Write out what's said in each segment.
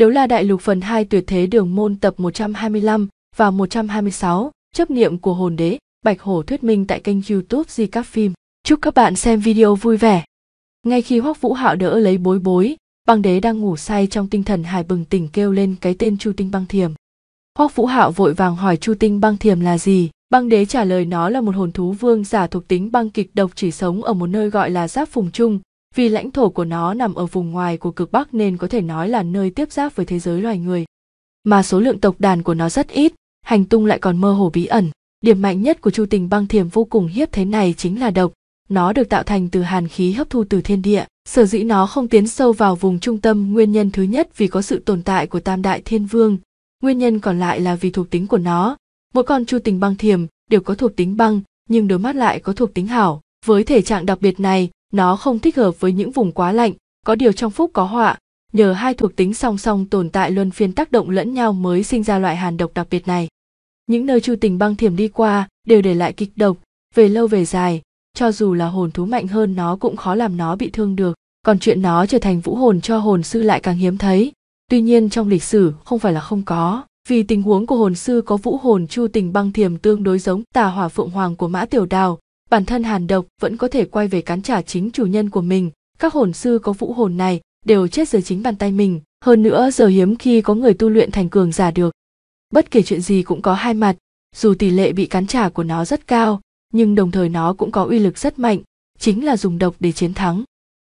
Đấu La Đại Lục phần 2 tuyệt thế đường môn tập 125 và 126, chấp niệm của hồn đế, Bạch Hổ thuyết minh tại kênh youtube Di Các Phim. Chúc các bạn xem video vui vẻ. Ngay khi Hoắc Vũ Hạo đỡ lấy bối bối, băng đế đang ngủ say trong tinh thần hài bừng tỉnh kêu lên cái tên Chu Tinh Băng Thiềm. Hoắc Vũ Hạo vội vàng hỏi Chu Tinh Băng Thiềm là gì, băng đế trả lời nó là một hồn thú vương giả thuộc tính băng kịch độc chỉ sống ở một nơi gọi là Giáp Phùng Trung, vì lãnh thổ của nó nằm ở vùng ngoài của cực Bắc nên có thể nói là nơi tiếp giáp với thế giới loài người. Mà số lượng tộc đàn của nó rất ít, hành tung lại còn mơ hồ bí ẩn. Điểm mạnh nhất của chu tình băng thiềm vô cùng hiếp thế này chính là độc. Nó được tạo thành từ hàn khí hấp thu từ thiên địa. Sở dĩ nó không tiến sâu vào vùng trung tâm nguyên nhân thứ nhất vì có sự tồn tại của tam đại thiên vương. Nguyên nhân còn lại là vì thuộc tính của nó. Mỗi con chu tình băng thiềm đều có thuộc tính băng, nhưng đôi mắt lại có thuộc tính hảo. Với thể trạng đặc biệt này, nó không thích hợp với những vùng quá lạnh, có điều trong phúc có họa, nhờ hai thuộc tính song song tồn tại luân phiên tác động lẫn nhau mới sinh ra loại hàn độc đặc biệt này. Những nơi chu tình băng thiểm đi qua đều để lại kịch độc, về lâu về dài, cho dù là hồn thú mạnh hơn nó cũng khó làm nó bị thương được, còn chuyện nó trở thành vũ hồn cho hồn sư lại càng hiếm thấy. Tuy nhiên trong lịch sử không phải là không có, vì tình huống của hồn sư có vũ hồn chu tình băng thiểm tương đối giống tà hỏa phượng hoàng của mã tiểu đào, bản thân hàn độc vẫn có thể quay về cán trả chính chủ nhân của mình các hồn sư có vũ hồn này đều chết dưới chính bàn tay mình hơn nữa giờ hiếm khi có người tu luyện thành cường giả được bất kể chuyện gì cũng có hai mặt dù tỷ lệ bị cán trả của nó rất cao nhưng đồng thời nó cũng có uy lực rất mạnh chính là dùng độc để chiến thắng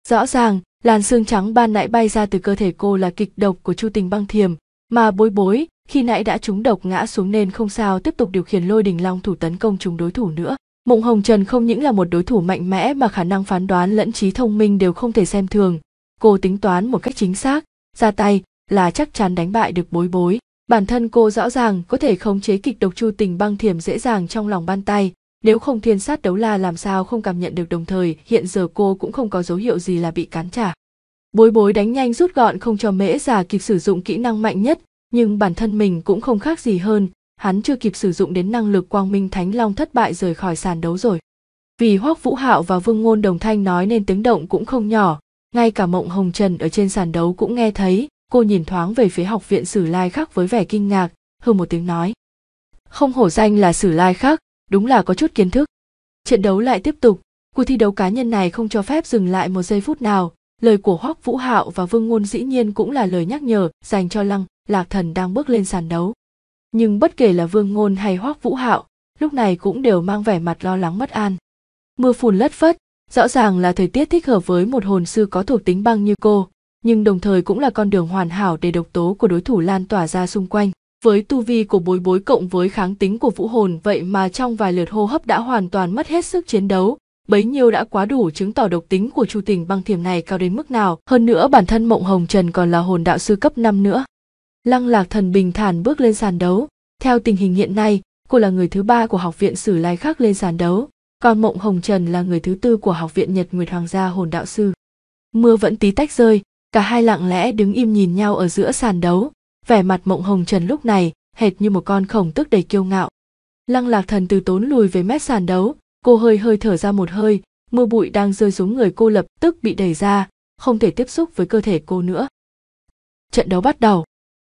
rõ ràng làn xương trắng ban nãy bay ra từ cơ thể cô là kịch độc của chu tình băng thiềm mà bối bối khi nãy đã trúng độc ngã xuống nên không sao tiếp tục điều khiển lôi đình long thủ tấn công chúng đối thủ nữa Mộng Hồng Trần không những là một đối thủ mạnh mẽ mà khả năng phán đoán lẫn trí thông minh đều không thể xem thường. Cô tính toán một cách chính xác, ra tay là chắc chắn đánh bại được bối bối. Bản thân cô rõ ràng có thể khống chế kịch độc chu tình băng thiểm dễ dàng trong lòng ban tay, nếu không thiên sát đấu la làm sao không cảm nhận được đồng thời hiện giờ cô cũng không có dấu hiệu gì là bị cán trả. Bối bối đánh nhanh rút gọn không cho mễ già kịp sử dụng kỹ năng mạnh nhất, nhưng bản thân mình cũng không khác gì hơn, hắn chưa kịp sử dụng đến năng lực quang minh thánh long thất bại rời khỏi sàn đấu rồi vì hoắc vũ hạo và vương ngôn đồng thanh nói nên tiếng động cũng không nhỏ ngay cả mộng hồng trần ở trên sàn đấu cũng nghe thấy cô nhìn thoáng về phía học viện sử lai khắc với vẻ kinh ngạc hơn một tiếng nói không hổ danh là sử lai khắc đúng là có chút kiến thức trận đấu lại tiếp tục cuộc thi đấu cá nhân này không cho phép dừng lại một giây phút nào lời của hoắc vũ hạo và vương ngôn dĩ nhiên cũng là lời nhắc nhở dành cho lăng lạc thần đang bước lên sàn đấu nhưng bất kể là vương ngôn hay hoác vũ hạo lúc này cũng đều mang vẻ mặt lo lắng bất an mưa phùn lất phất rõ ràng là thời tiết thích hợp với một hồn sư có thuộc tính băng như cô nhưng đồng thời cũng là con đường hoàn hảo để độc tố của đối thủ lan tỏa ra xung quanh với tu vi của bối bối cộng với kháng tính của vũ hồn vậy mà trong vài lượt hô hấp đã hoàn toàn mất hết sức chiến đấu bấy nhiêu đã quá đủ chứng tỏ độc tính của chu tình băng thiểm này cao đến mức nào hơn nữa bản thân mộng hồng trần còn là hồn đạo sư cấp năm nữa Lăng Lạc Thần bình thản bước lên sàn đấu, theo tình hình hiện nay, cô là người thứ ba của học viện Sử Lai Khắc lên sàn đấu, còn Mộng Hồng Trần là người thứ tư của học viện Nhật Nguyệt Hoàng gia Hồn Đạo Sư. Mưa vẫn tí tách rơi, cả hai lặng lẽ đứng im nhìn nhau ở giữa sàn đấu, vẻ mặt Mộng Hồng Trần lúc này hệt như một con khổng tức đầy kiêu ngạo. Lăng Lạc Thần từ tốn lùi về mép sàn đấu, cô hơi hơi thở ra một hơi, mưa bụi đang rơi xuống người cô lập tức bị đẩy ra, không thể tiếp xúc với cơ thể cô nữa. Trận đấu bắt đầu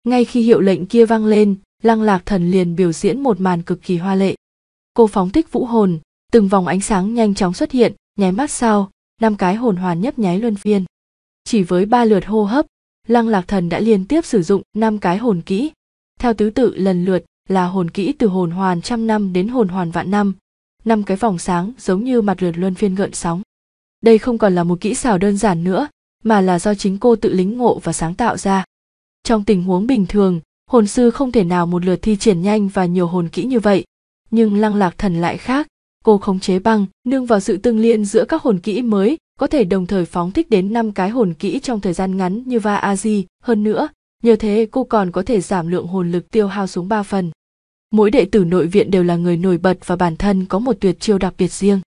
ngay khi hiệu lệnh kia vang lên lăng lạc thần liền biểu diễn một màn cực kỳ hoa lệ cô phóng thích vũ hồn từng vòng ánh sáng nhanh chóng xuất hiện nháy mắt sau năm cái hồn hoàn nhấp nháy luân phiên chỉ với ba lượt hô hấp lăng lạc thần đã liên tiếp sử dụng năm cái hồn kỹ theo tứ tự lần lượt là hồn kỹ từ hồn hoàn trăm năm đến hồn hoàn vạn năm năm cái vòng sáng giống như mặt lượt luân phiên gợn sóng đây không còn là một kỹ xảo đơn giản nữa mà là do chính cô tự lính ngộ và sáng tạo ra trong tình huống bình thường hồn sư không thể nào một lượt thi triển nhanh và nhiều hồn kỹ như vậy nhưng lăng lạc thần lại khác cô khống chế băng nương vào sự tương liên giữa các hồn kỹ mới có thể đồng thời phóng thích đến năm cái hồn kỹ trong thời gian ngắn như va a di hơn nữa nhờ thế cô còn có thể giảm lượng hồn lực tiêu hao xuống ba phần mỗi đệ tử nội viện đều là người nổi bật và bản thân có một tuyệt chiêu đặc biệt riêng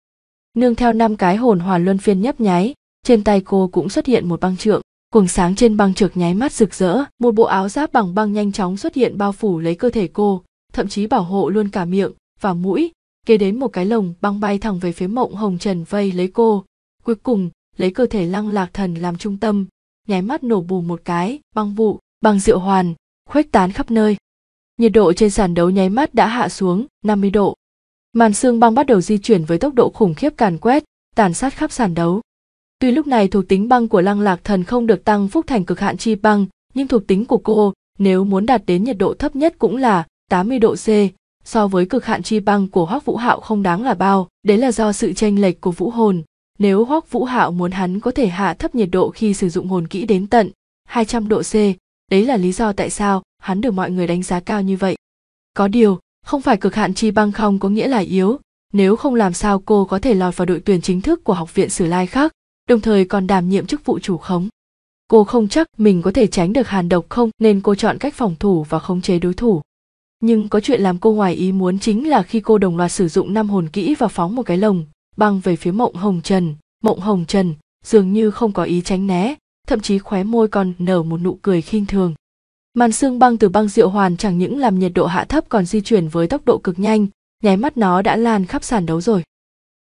nương theo năm cái hồn hòa luân phiên nhấp nháy trên tay cô cũng xuất hiện một băng trượng cuồng sáng trên băng trượt nháy mắt rực rỡ một bộ áo giáp bằng băng nhanh chóng xuất hiện bao phủ lấy cơ thể cô thậm chí bảo hộ luôn cả miệng và mũi kế đến một cái lồng băng bay thẳng về phía mộng hồng trần vây lấy cô cuối cùng lấy cơ thể lăng lạc thần làm trung tâm nháy mắt nổ bù một cái băng vụ băng rượu hoàn khuếch tán khắp nơi nhiệt độ trên sàn đấu nháy mắt đã hạ xuống 50 độ màn xương băng bắt đầu di chuyển với tốc độ khủng khiếp càn quét tàn sát khắp sàn đấu Tuy lúc này thuộc tính băng của Lăng Lạc Thần không được tăng phúc thành cực hạn chi băng, nhưng thuộc tính của cô nếu muốn đạt đến nhiệt độ thấp nhất cũng là 80 độ C, so với cực hạn chi băng của Hoắc Vũ Hạo không đáng là bao, đấy là do sự chênh lệch của vũ hồn. Nếu Hoắc Vũ Hạo muốn hắn có thể hạ thấp nhiệt độ khi sử dụng hồn kỹ đến tận 200 độ C, đấy là lý do tại sao hắn được mọi người đánh giá cao như vậy. Có điều, không phải cực hạn chi băng không có nghĩa là yếu, nếu không làm sao cô có thể lọt vào đội tuyển chính thức của học viện Sử Lai khác, đồng thời còn đảm nhiệm chức vụ chủ khống. Cô không chắc mình có thể tránh được hàn độc không nên cô chọn cách phòng thủ và khống chế đối thủ. Nhưng có chuyện làm cô ngoài ý muốn chính là khi cô đồng loạt sử dụng năm hồn kỹ và phóng một cái lồng, băng về phía mộng hồng trần. Mộng hồng trần dường như không có ý tránh né, thậm chí khóe môi còn nở một nụ cười khinh thường. Màn xương băng từ băng diệu hoàn chẳng những làm nhiệt độ hạ thấp còn di chuyển với tốc độ cực nhanh, nháy mắt nó đã lan khắp sàn đấu rồi.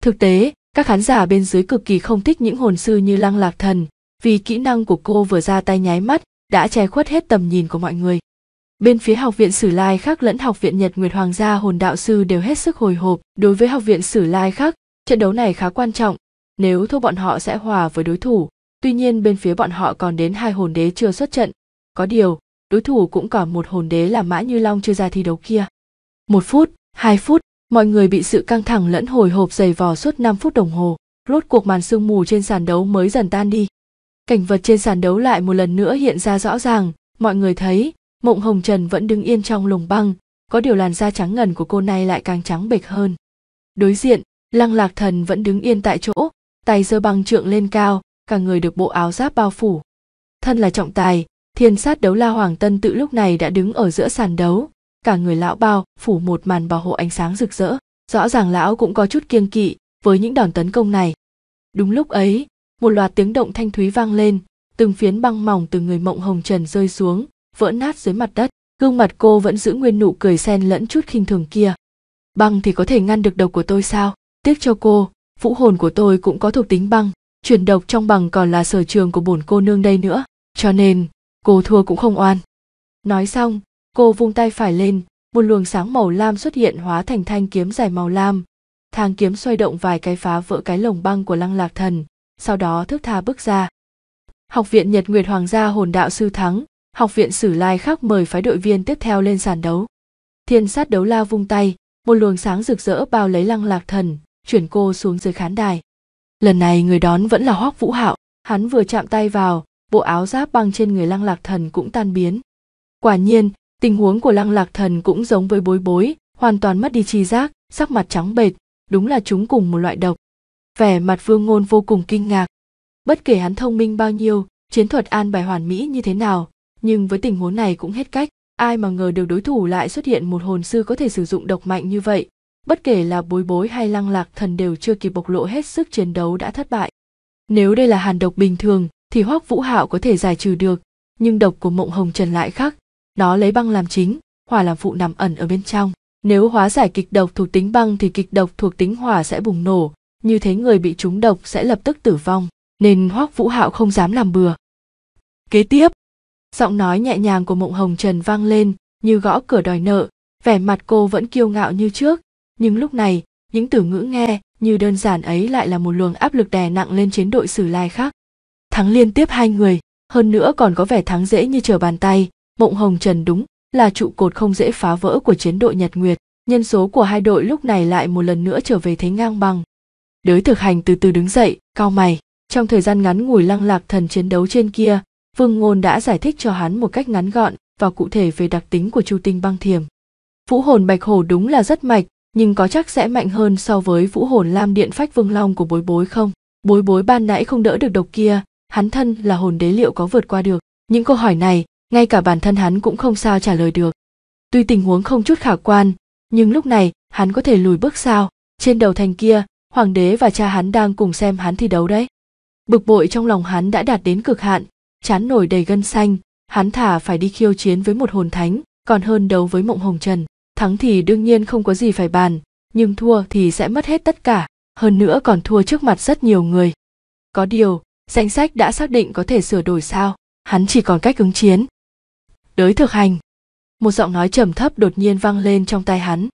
Thực tế, các khán giả bên dưới cực kỳ không thích những hồn sư như Lăng Lạc Thần, vì kỹ năng của cô vừa ra tay nháy mắt đã che khuất hết tầm nhìn của mọi người. Bên phía học viện Sử Lai Khắc lẫn học viện Nhật Nguyệt Hoàng gia hồn đạo sư đều hết sức hồi hộp. Đối với học viện Sử Lai Khắc, trận đấu này khá quan trọng, nếu thua bọn họ sẽ hòa với đối thủ. Tuy nhiên bên phía bọn họ còn đến hai hồn đế chưa xuất trận. Có điều, đối thủ cũng còn một hồn đế là Mã Như Long chưa ra thi đấu kia. Một phút, hai phút, mọi người bị sự căng thẳng lẫn hồi hộp dày vò suốt 5 phút đồng hồ rốt cuộc màn sương mù trên sàn đấu mới dần tan đi cảnh vật trên sàn đấu lại một lần nữa hiện ra rõ ràng mọi người thấy mộng hồng trần vẫn đứng yên trong lồng băng có điều làn da trắng ngần của cô này lại càng trắng bệch hơn đối diện lăng lạc thần vẫn đứng yên tại chỗ tay giơ băng trượng lên cao cả người được bộ áo giáp bao phủ thân là trọng tài thiên sát đấu la hoàng tân tự lúc này đã đứng ở giữa sàn đấu cả người lão bao phủ một màn bảo hộ ánh sáng rực rỡ rõ ràng lão cũng có chút kiêng kỵ với những đòn tấn công này đúng lúc ấy một loạt tiếng động thanh thúy vang lên từng phiến băng mỏng từ người mộng hồng trần rơi xuống vỡ nát dưới mặt đất gương mặt cô vẫn giữ nguyên nụ cười sen lẫn chút khinh thường kia băng thì có thể ngăn được độc của tôi sao tiếc cho cô vũ hồn của tôi cũng có thuộc tính băng chuyển độc trong bằng còn là sở trường của bổn cô nương đây nữa cho nên cô thua cũng không oan nói xong cô vung tay phải lên một luồng sáng màu lam xuất hiện hóa thành thanh kiếm dài màu lam thang kiếm xoay động vài cái phá vỡ cái lồng băng của lăng lạc thần sau đó thức tha bước ra học viện nhật nguyệt hoàng gia hồn đạo sư thắng học viện sử lai khác mời phái đội viên tiếp theo lên sàn đấu thiên sát đấu la vung tay một luồng sáng rực rỡ bao lấy lăng lạc thần chuyển cô xuống dưới khán đài lần này người đón vẫn là hoác vũ hạo hắn vừa chạm tay vào bộ áo giáp băng trên người lăng lạc thần cũng tan biến quả nhiên tình huống của lăng lạc thần cũng giống với bối bối hoàn toàn mất đi chi giác sắc mặt trắng bệch đúng là chúng cùng một loại độc vẻ mặt vương ngôn vô cùng kinh ngạc bất kể hắn thông minh bao nhiêu chiến thuật an bài hoàn mỹ như thế nào nhưng với tình huống này cũng hết cách ai mà ngờ được đối thủ lại xuất hiện một hồn sư có thể sử dụng độc mạnh như vậy bất kể là bối bối hay lăng lạc thần đều chưa kịp bộc lộ hết sức chiến đấu đã thất bại nếu đây là hàn độc bình thường thì hoắc vũ hạo có thể giải trừ được nhưng độc của mộng hồng trần lại khác nó lấy băng làm chính hỏa làm phụ nằm ẩn ở bên trong nếu hóa giải kịch độc thuộc tính băng thì kịch độc thuộc tính hỏa sẽ bùng nổ như thế người bị trúng độc sẽ lập tức tử vong nên hoắc vũ hạo không dám làm bừa kế tiếp giọng nói nhẹ nhàng của mộng hồng trần vang lên như gõ cửa đòi nợ vẻ mặt cô vẫn kiêu ngạo như trước nhưng lúc này những từ ngữ nghe như đơn giản ấy lại là một luồng áp lực đè nặng lên chiến đội sử lai khác thắng liên tiếp hai người hơn nữa còn có vẻ thắng dễ như trở bàn tay mộng hồng trần đúng là trụ cột không dễ phá vỡ của chiến đội nhật nguyệt nhân số của hai đội lúc này lại một lần nữa trở về thế ngang bằng đới thực hành từ từ đứng dậy cao mày trong thời gian ngắn ngủi lăng lạc thần chiến đấu trên kia vương ngôn đã giải thích cho hắn một cách ngắn gọn và cụ thể về đặc tính của chu tinh băng thiềm vũ hồn bạch hổ đúng là rất mạch nhưng có chắc sẽ mạnh hơn so với vũ hồn lam điện phách vương long của bối bối không bối bối ban nãy không đỡ được độc kia hắn thân là hồn đế liệu có vượt qua được những câu hỏi này ngay cả bản thân hắn cũng không sao trả lời được. Tuy tình huống không chút khả quan, nhưng lúc này hắn có thể lùi bước sao, trên đầu thành kia, hoàng đế và cha hắn đang cùng xem hắn thi đấu đấy. Bực bội trong lòng hắn đã đạt đến cực hạn, chán nổi đầy gân xanh, hắn thả phải đi khiêu chiến với một hồn thánh, còn hơn đấu với mộng hồng trần. Thắng thì đương nhiên không có gì phải bàn, nhưng thua thì sẽ mất hết tất cả, hơn nữa còn thua trước mặt rất nhiều người. Có điều, danh sách đã xác định có thể sửa đổi sao, hắn chỉ còn cách ứng chiến đới thực hành một giọng nói trầm thấp đột nhiên vang lên trong tai hắn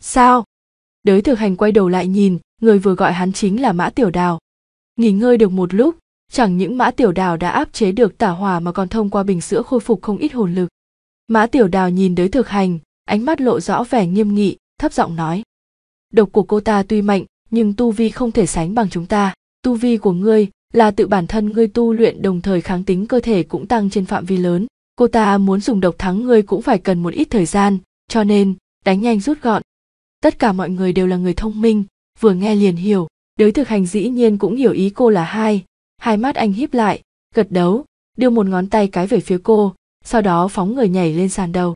sao đới thực hành quay đầu lại nhìn người vừa gọi hắn chính là mã tiểu đào nghỉ ngơi được một lúc chẳng những mã tiểu đào đã áp chế được tả hỏa mà còn thông qua bình sữa khôi phục không ít hồn lực mã tiểu đào nhìn đới thực hành ánh mắt lộ rõ vẻ nghiêm nghị thấp giọng nói độc của cô ta tuy mạnh nhưng tu vi không thể sánh bằng chúng ta tu vi của ngươi là tự bản thân ngươi tu luyện đồng thời kháng tính cơ thể cũng tăng trên phạm vi lớn cô ta muốn dùng độc thắng ngươi cũng phải cần một ít thời gian cho nên đánh nhanh rút gọn tất cả mọi người đều là người thông minh vừa nghe liền hiểu đới thực hành dĩ nhiên cũng hiểu ý cô là hai hai mắt anh híp lại gật đấu đưa một ngón tay cái về phía cô sau đó phóng người nhảy lên sàn đầu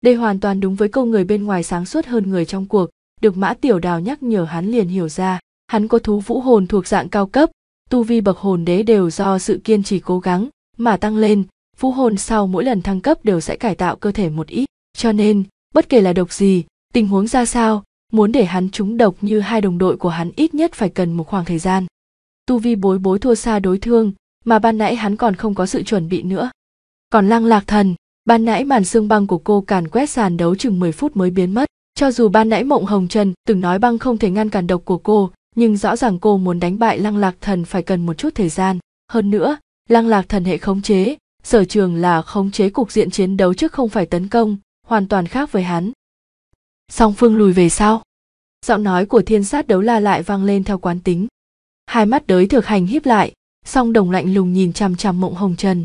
đây hoàn toàn đúng với câu người bên ngoài sáng suốt hơn người trong cuộc được mã tiểu đào nhắc nhở hắn liền hiểu ra hắn có thú vũ hồn thuộc dạng cao cấp tu vi bậc hồn đế đều do sự kiên trì cố gắng mà tăng lên vũ hồn sau mỗi lần thăng cấp đều sẽ cải tạo cơ thể một ít cho nên bất kể là độc gì tình huống ra sao muốn để hắn trúng độc như hai đồng đội của hắn ít nhất phải cần một khoảng thời gian tu vi bối bối thua xa đối thương mà ban nãy hắn còn không có sự chuẩn bị nữa còn lăng lạc thần ban nãy màn xương băng của cô càn quét sàn đấu chừng 10 phút mới biến mất cho dù ban nãy mộng hồng trần từng nói băng không thể ngăn cản độc của cô nhưng rõ ràng cô muốn đánh bại lăng lạc thần phải cần một chút thời gian hơn nữa lăng lạc thần hệ khống chế sở trường là khống chế cục diện chiến đấu chứ không phải tấn công hoàn toàn khác với hắn song phương lùi về sau giọng nói của thiên sát đấu la lại vang lên theo quán tính hai mắt đới thực hành híp lại song đồng lạnh lùng nhìn chằm chằm mộng hồng trần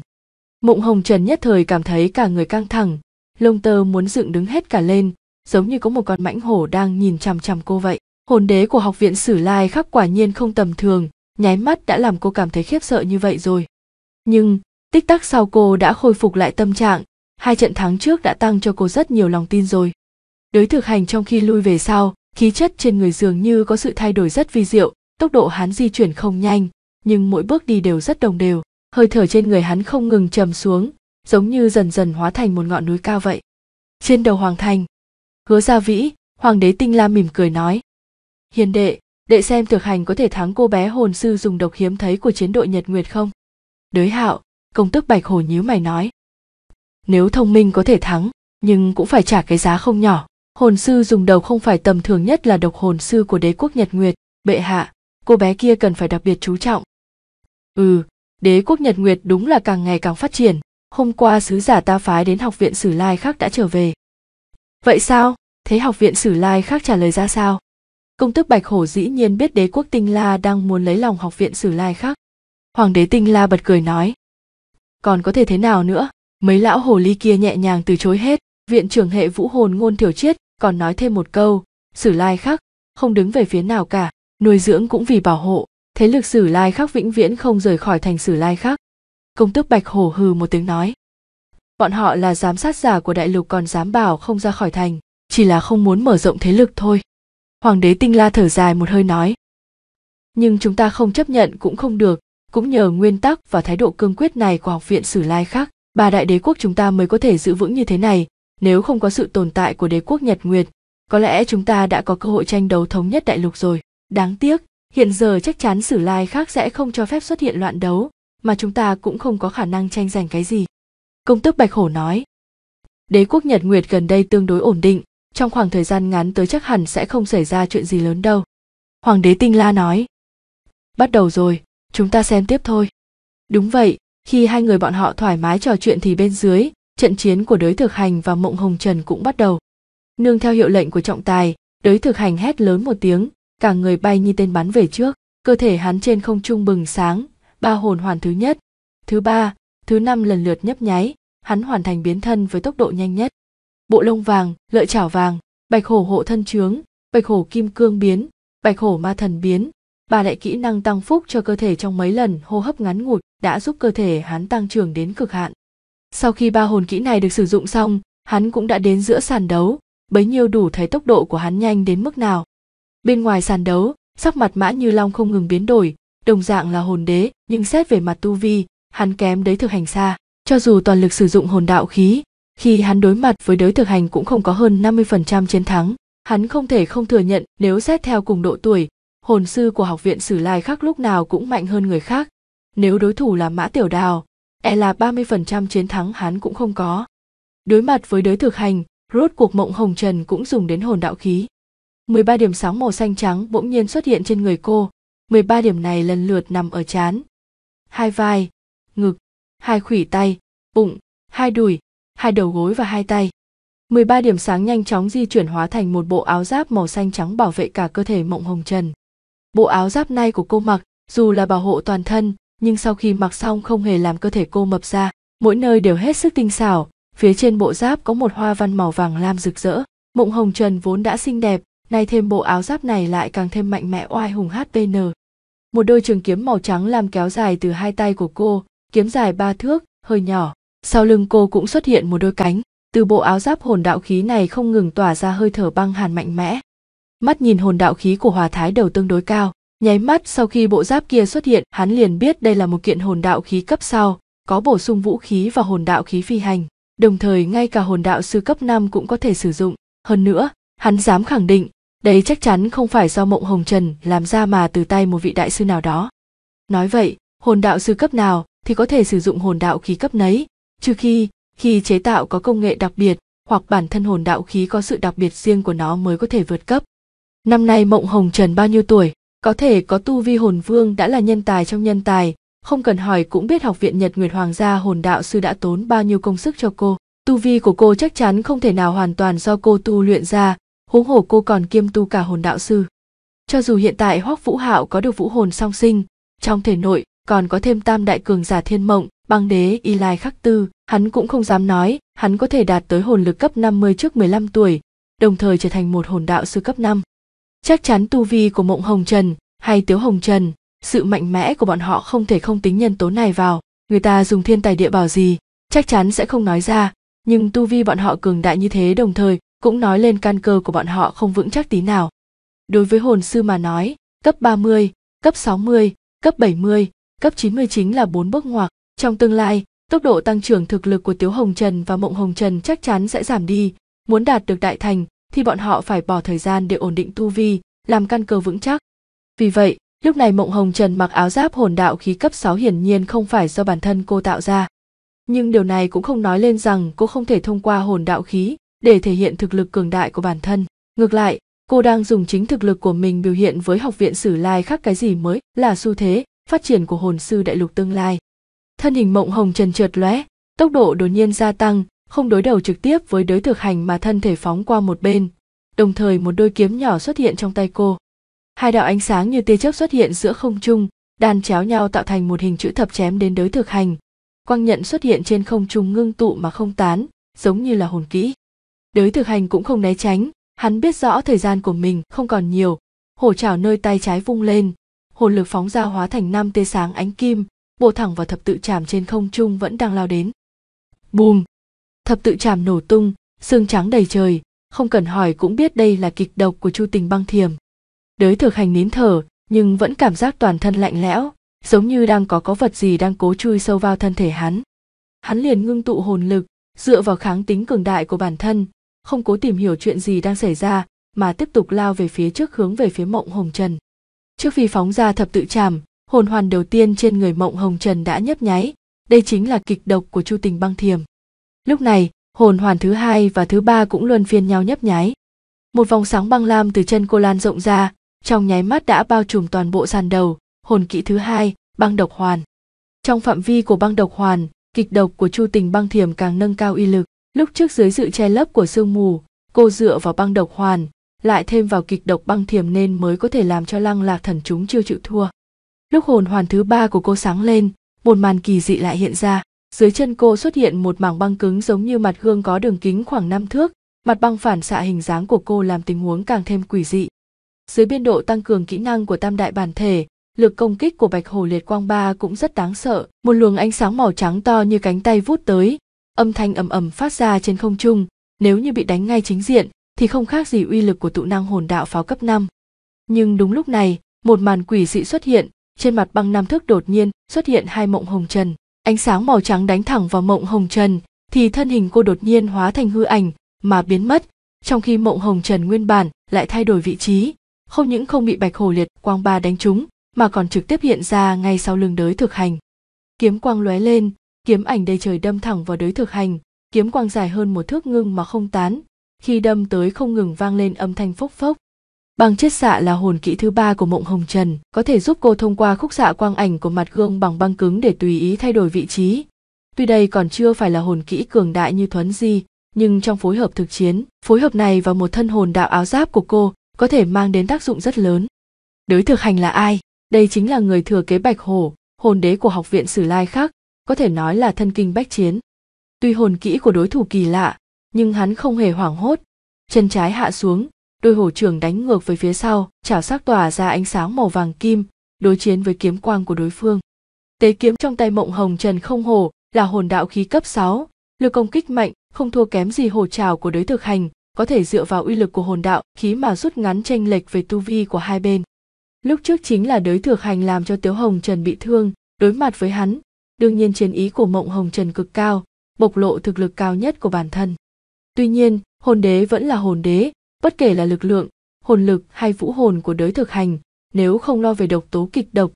mộng hồng trần nhất thời cảm thấy cả người căng thẳng lông tơ muốn dựng đứng hết cả lên giống như có một con mãnh hổ đang nhìn chằm chằm cô vậy hồn đế của học viện sử lai khắc quả nhiên không tầm thường nháy mắt đã làm cô cảm thấy khiếp sợ như vậy rồi nhưng tích tắc sau cô đã khôi phục lại tâm trạng hai trận thắng trước đã tăng cho cô rất nhiều lòng tin rồi đối thực hành trong khi lui về sau khí chất trên người dường như có sự thay đổi rất vi diệu tốc độ hắn di chuyển không nhanh nhưng mỗi bước đi đều rất đồng đều hơi thở trên người hắn không ngừng trầm xuống giống như dần dần hóa thành một ngọn núi cao vậy trên đầu hoàng thành hứa gia vĩ hoàng đế tinh la mỉm cười nói hiền đệ đệ xem thực hành có thể thắng cô bé hồn sư dùng độc hiếm thấy của chiến đội nhật nguyệt không đới hạo công tước bạch hồ nhíu mày nói nếu thông minh có thể thắng nhưng cũng phải trả cái giá không nhỏ hồn sư dùng đầu không phải tầm thường nhất là độc hồn sư của đế quốc nhật nguyệt bệ hạ cô bé kia cần phải đặc biệt chú trọng ừ đế quốc nhật nguyệt đúng là càng ngày càng phát triển hôm qua sứ giả ta phái đến học viện sử lai khác đã trở về vậy sao thế học viện sử lai khác trả lời ra sao công tước bạch hổ dĩ nhiên biết đế quốc tinh la đang muốn lấy lòng học viện sử lai khác hoàng đế tinh la bật cười nói còn có thể thế nào nữa mấy lão hồ ly kia nhẹ nhàng từ chối hết viện trưởng hệ vũ hồn ngôn thiểu chiết còn nói thêm một câu sử lai khắc không đứng về phía nào cả nuôi dưỡng cũng vì bảo hộ thế lực sử lai khắc vĩnh viễn không rời khỏi thành sử lai khắc công tước bạch hổ hừ một tiếng nói bọn họ là giám sát giả của đại lục còn dám bảo không ra khỏi thành chỉ là không muốn mở rộng thế lực thôi hoàng đế tinh la thở dài một hơi nói nhưng chúng ta không chấp nhận cũng không được cũng nhờ nguyên tắc và thái độ cương quyết này của học viện sử lai khác ba đại đế quốc chúng ta mới có thể giữ vững như thế này nếu không có sự tồn tại của đế quốc nhật nguyệt có lẽ chúng ta đã có cơ hội tranh đấu thống nhất đại lục rồi đáng tiếc hiện giờ chắc chắn sử lai khác sẽ không cho phép xuất hiện loạn đấu mà chúng ta cũng không có khả năng tranh giành cái gì công tước bạch hổ nói đế quốc nhật nguyệt gần đây tương đối ổn định trong khoảng thời gian ngắn tới chắc hẳn sẽ không xảy ra chuyện gì lớn đâu hoàng đế tinh la nói bắt đầu rồi chúng ta xem tiếp thôi đúng vậy khi hai người bọn họ thoải mái trò chuyện thì bên dưới trận chiến của đới thực hành và mộng hồng trần cũng bắt đầu nương theo hiệu lệnh của trọng tài đới thực hành hét lớn một tiếng cả người bay như tên bắn về trước cơ thể hắn trên không trung bừng sáng ba hồn hoàn thứ nhất thứ ba thứ năm lần lượt nhấp nháy hắn hoàn thành biến thân với tốc độ nhanh nhất bộ lông vàng lợi chảo vàng bạch hổ hộ thân trướng bạch hổ kim cương biến bạch hổ ma thần biến bà lại kỹ năng tăng phúc cho cơ thể trong mấy lần hô hấp ngắn ngủi đã giúp cơ thể hắn tăng trưởng đến cực hạn. Sau khi ba hồn kỹ này được sử dụng xong, hắn cũng đã đến giữa sàn đấu, bấy nhiêu đủ thấy tốc độ của hắn nhanh đến mức nào. Bên ngoài sàn đấu, sắc mặt Mã Như Long không ngừng biến đổi, đồng dạng là hồn đế, nhưng xét về mặt tu vi, hắn kém đới thực hành xa. Cho dù toàn lực sử dụng hồn đạo khí, khi hắn đối mặt với đới thực hành cũng không có hơn 50% chiến thắng, hắn không thể không thừa nhận nếu xét theo cùng độ tuổi, hồn sư của học viện sử lai khác lúc nào cũng mạnh hơn người khác nếu đối thủ là mã tiểu đào e là 30% chiến thắng hắn cũng không có đối mặt với đối thực hành rốt cuộc mộng hồng trần cũng dùng đến hồn đạo khí 13 điểm sáng màu xanh trắng bỗng nhiên xuất hiện trên người cô 13 điểm này lần lượt nằm ở chán hai vai ngực hai khủy tay bụng hai đùi hai đầu gối và hai tay 13 điểm sáng nhanh chóng di chuyển hóa thành một bộ áo giáp màu xanh trắng bảo vệ cả cơ thể Mộng Hồng Trần bộ áo giáp này của cô mặc dù là bảo hộ toàn thân nhưng sau khi mặc xong không hề làm cơ thể cô mập ra mỗi nơi đều hết sức tinh xảo phía trên bộ giáp có một hoa văn màu vàng lam rực rỡ mộng hồng trần vốn đã xinh đẹp nay thêm bộ áo giáp này lại càng thêm mạnh mẽ oai hùng hpn một đôi trường kiếm màu trắng làm kéo dài từ hai tay của cô kiếm dài ba thước hơi nhỏ sau lưng cô cũng xuất hiện một đôi cánh từ bộ áo giáp hồn đạo khí này không ngừng tỏa ra hơi thở băng hàn mạnh mẽ mắt nhìn hồn đạo khí của hòa thái đầu tương đối cao nháy mắt sau khi bộ giáp kia xuất hiện hắn liền biết đây là một kiện hồn đạo khí cấp sau có bổ sung vũ khí và hồn đạo khí phi hành đồng thời ngay cả hồn đạo sư cấp 5 cũng có thể sử dụng hơn nữa hắn dám khẳng định đấy chắc chắn không phải do mộng hồng trần làm ra mà từ tay một vị đại sư nào đó nói vậy hồn đạo sư cấp nào thì có thể sử dụng hồn đạo khí cấp nấy trừ khi khi chế tạo có công nghệ đặc biệt hoặc bản thân hồn đạo khí có sự đặc biệt riêng của nó mới có thể vượt cấp Năm nay Mộng Hồng Trần bao nhiêu tuổi, có thể có tu vi hồn vương đã là nhân tài trong nhân tài, không cần hỏi cũng biết học viện Nhật Nguyệt Hoàng gia hồn đạo sư đã tốn bao nhiêu công sức cho cô. Tu vi của cô chắc chắn không thể nào hoàn toàn do cô tu luyện ra, huống hồ cô còn kiêm tu cả hồn đạo sư. Cho dù hiện tại Hoắc Vũ Hạo có được vũ hồn song sinh, trong thể nội còn có thêm tam đại cường giả thiên mộng, băng đế Y Lai Khắc Tư, hắn cũng không dám nói, hắn có thể đạt tới hồn lực cấp 50 trước 15 tuổi, đồng thời trở thành một hồn đạo sư cấp 5 chắc chắn tu vi của mộng hồng trần hay tiếu hồng trần sự mạnh mẽ của bọn họ không thể không tính nhân tố này vào người ta dùng thiên tài địa bảo gì chắc chắn sẽ không nói ra nhưng tu vi bọn họ cường đại như thế đồng thời cũng nói lên căn cơ của bọn họ không vững chắc tí nào đối với hồn sư mà nói cấp 30, cấp 60, cấp 70, cấp 90 chính là bốn bước ngoặt trong tương lai tốc độ tăng trưởng thực lực của tiếu hồng trần và mộng hồng trần chắc chắn sẽ giảm đi muốn đạt được đại thành thì bọn họ phải bỏ thời gian để ổn định tu vi, làm căn cơ vững chắc. Vì vậy, lúc này Mộng Hồng Trần mặc áo giáp hồn đạo khí cấp 6 hiển nhiên không phải do bản thân cô tạo ra. Nhưng điều này cũng không nói lên rằng cô không thể thông qua hồn đạo khí để thể hiện thực lực cường đại của bản thân. Ngược lại, cô đang dùng chính thực lực của mình biểu hiện với học viện sử lai khác cái gì mới là xu thế, phát triển của hồn sư đại lục tương lai. Thân hình Mộng Hồng Trần trượt lóe, tốc độ đột nhiên gia tăng, không đối đầu trực tiếp với đới thực hành mà thân thể phóng qua một bên đồng thời một đôi kiếm nhỏ xuất hiện trong tay cô hai đạo ánh sáng như tia chớp xuất hiện giữa không trung đan chéo nhau tạo thành một hình chữ thập chém đến đới thực hành quang nhận xuất hiện trên không trung ngưng tụ mà không tán giống như là hồn kỹ đới thực hành cũng không né tránh hắn biết rõ thời gian của mình không còn nhiều hổ chảo nơi tay trái vung lên hồn lực phóng ra hóa thành năm tia sáng ánh kim bổ thẳng vào thập tự chạm trên không trung vẫn đang lao đến bùm thập tự chảm nổ tung xương trắng đầy trời không cần hỏi cũng biết đây là kịch độc của chu tình băng thiềm đới thực hành nín thở nhưng vẫn cảm giác toàn thân lạnh lẽo giống như đang có có vật gì đang cố chui sâu vào thân thể hắn hắn liền ngưng tụ hồn lực dựa vào kháng tính cường đại của bản thân không cố tìm hiểu chuyện gì đang xảy ra mà tiếp tục lao về phía trước hướng về phía mộng hồng trần trước khi phóng ra thập tự chảm hồn hoàn đầu tiên trên người mộng hồng trần đã nhấp nháy đây chính là kịch độc của chu tình băng thiềm lúc này hồn hoàn thứ hai và thứ ba cũng luân phiên nhau nhấp nháy một vòng sáng băng lam từ chân cô lan rộng ra trong nháy mắt đã bao trùm toàn bộ sàn đầu hồn kỹ thứ hai băng độc hoàn trong phạm vi của băng độc hoàn kịch độc của chu tình băng thiểm càng nâng cao uy lực lúc trước dưới sự che lấp của sương mù cô dựa vào băng độc hoàn lại thêm vào kịch độc băng thiểm nên mới có thể làm cho lăng lạc thần chúng chưa chịu thua lúc hồn hoàn thứ ba của cô sáng lên một màn kỳ dị lại hiện ra dưới chân cô xuất hiện một mảng băng cứng giống như mặt gương có đường kính khoảng 5 thước, mặt băng phản xạ hình dáng của cô làm tình huống càng thêm quỷ dị. Dưới biên độ tăng cường kỹ năng của tam đại bản thể, lực công kích của bạch hồ liệt quang ba cũng rất đáng sợ, một luồng ánh sáng màu trắng to như cánh tay vút tới, âm thanh ầm ầm phát ra trên không trung, nếu như bị đánh ngay chính diện thì không khác gì uy lực của tụ năng hồn đạo pháo cấp 5. Nhưng đúng lúc này, một màn quỷ dị xuất hiện, trên mặt băng năm thước đột nhiên xuất hiện hai mộng hồng trần ánh sáng màu trắng đánh thẳng vào mộng hồng trần thì thân hình cô đột nhiên hóa thành hư ảnh mà biến mất trong khi mộng hồng trần nguyên bản lại thay đổi vị trí không những không bị bạch hồ liệt quang ba đánh trúng mà còn trực tiếp hiện ra ngay sau lưng đới thực hành kiếm quang lóe lên kiếm ảnh đầy trời đâm thẳng vào đới thực hành kiếm quang dài hơn một thước ngưng mà không tán khi đâm tới không ngừng vang lên âm thanh phốc phốc Bằng chiết xạ là hồn kỹ thứ ba của Mộng Hồng Trần, có thể giúp cô thông qua khúc xạ quang ảnh của mặt gương bằng băng cứng để tùy ý thay đổi vị trí. Tuy đây còn chưa phải là hồn kỹ cường đại như Thuấn Di, nhưng trong phối hợp thực chiến, phối hợp này và một thân hồn đạo áo giáp của cô có thể mang đến tác dụng rất lớn. Đối thực hành là ai? Đây chính là người thừa kế Bạch Hổ, hồn đế của học viện Sử Lai khác, có thể nói là thân kinh bách chiến. Tuy hồn kỹ của đối thủ kỳ lạ, nhưng hắn không hề hoảng hốt, chân trái hạ xuống, đôi hổ trưởng đánh ngược về phía sau chảo sắc tỏa ra ánh sáng màu vàng kim đối chiến với kiếm quang của đối phương tế kiếm trong tay mộng hồng trần không hổ là hồn đạo khí cấp 6, lực công kích mạnh không thua kém gì hổ trào của đối thực hành có thể dựa vào uy lực của hồn đạo khí mà rút ngắn tranh lệch về tu vi của hai bên lúc trước chính là đối thực hành làm cho tiếu hồng trần bị thương đối mặt với hắn đương nhiên chiến ý của mộng hồng trần cực cao bộc lộ thực lực cao nhất của bản thân tuy nhiên hồn đế vẫn là hồn đế bất kể là lực lượng hồn lực hay vũ hồn của đới thực hành nếu không lo về độc tố kịch độc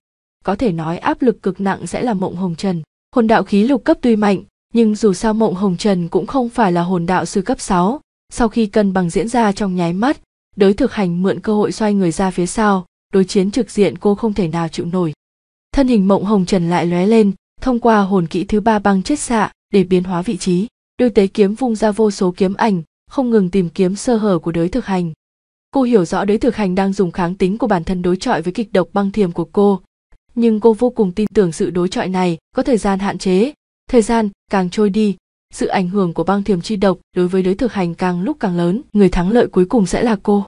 có thể nói áp lực cực nặng sẽ là mộng hồng trần hồn đạo khí lục cấp tuy mạnh nhưng dù sao mộng hồng trần cũng không phải là hồn đạo sư cấp 6. sau khi cân bằng diễn ra trong nháy mắt đới thực hành mượn cơ hội xoay người ra phía sau đối chiến trực diện cô không thể nào chịu nổi thân hình mộng hồng trần lại lóe lên thông qua hồn kỹ thứ ba băng chết xạ để biến hóa vị trí đôi tế kiếm vung ra vô số kiếm ảnh không ngừng tìm kiếm sơ hở của đới thực hành cô hiểu rõ đới thực hành đang dùng kháng tính của bản thân đối chọi với kịch độc băng thiềm của cô nhưng cô vô cùng tin tưởng sự đối chọi này có thời gian hạn chế thời gian càng trôi đi sự ảnh hưởng của băng thiềm chi độc đối với đới thực hành càng lúc càng lớn người thắng lợi cuối cùng sẽ là cô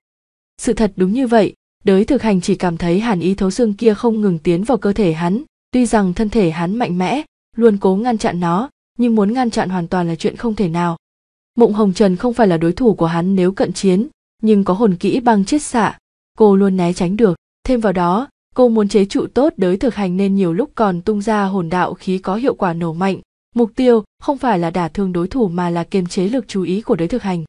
sự thật đúng như vậy đới thực hành chỉ cảm thấy hàn ý thấu xương kia không ngừng tiến vào cơ thể hắn tuy rằng thân thể hắn mạnh mẽ luôn cố ngăn chặn nó nhưng muốn ngăn chặn hoàn toàn là chuyện không thể nào Mộng Hồng Trần không phải là đối thủ của hắn nếu cận chiến, nhưng có hồn kỹ băng chết xạ, cô luôn né tránh được. Thêm vào đó, cô muốn chế trụ tốt đới thực hành nên nhiều lúc còn tung ra hồn đạo khí có hiệu quả nổ mạnh. Mục tiêu không phải là đả thương đối thủ mà là kiềm chế lực chú ý của đới thực hành.